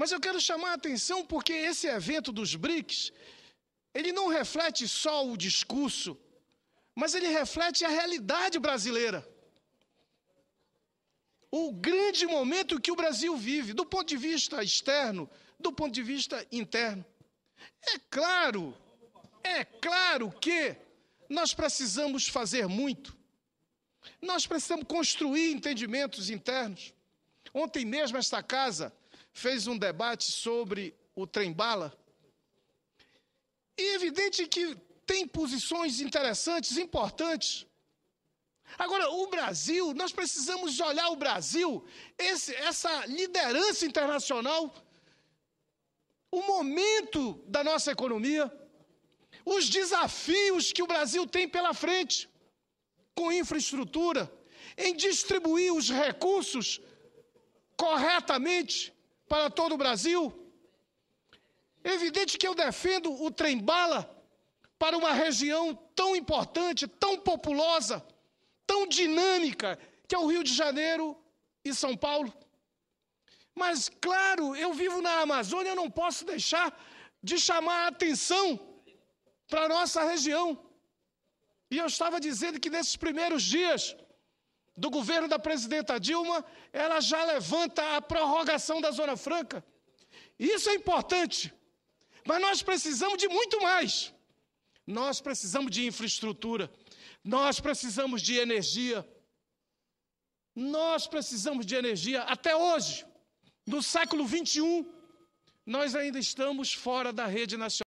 Mas eu quero chamar a atenção porque esse evento dos BRICS, ele não reflete só o discurso, mas ele reflete a realidade brasileira. O grande momento que o Brasil vive, do ponto de vista externo, do ponto de vista interno. É claro, é claro que nós precisamos fazer muito. Nós precisamos construir entendimentos internos. Ontem mesmo, esta casa fez um debate sobre o trem-bala. E é evidente que tem posições interessantes, importantes. Agora, o Brasil, nós precisamos olhar o Brasil, esse, essa liderança internacional, o momento da nossa economia, os desafios que o Brasil tem pela frente, com infraestrutura, em distribuir os recursos corretamente, para todo o Brasil? É evidente que eu defendo o trem-bala para uma região tão importante, tão populosa, tão dinâmica, que é o Rio de Janeiro e São Paulo. Mas, claro, eu vivo na Amazônia, eu não posso deixar de chamar a atenção para a nossa região. E eu estava dizendo que nesses primeiros dias, do governo da presidenta Dilma, ela já levanta a prorrogação da Zona Franca. Isso é importante, mas nós precisamos de muito mais. Nós precisamos de infraestrutura, nós precisamos de energia. Nós precisamos de energia. Até hoje, no século XXI, nós ainda estamos fora da rede nacional.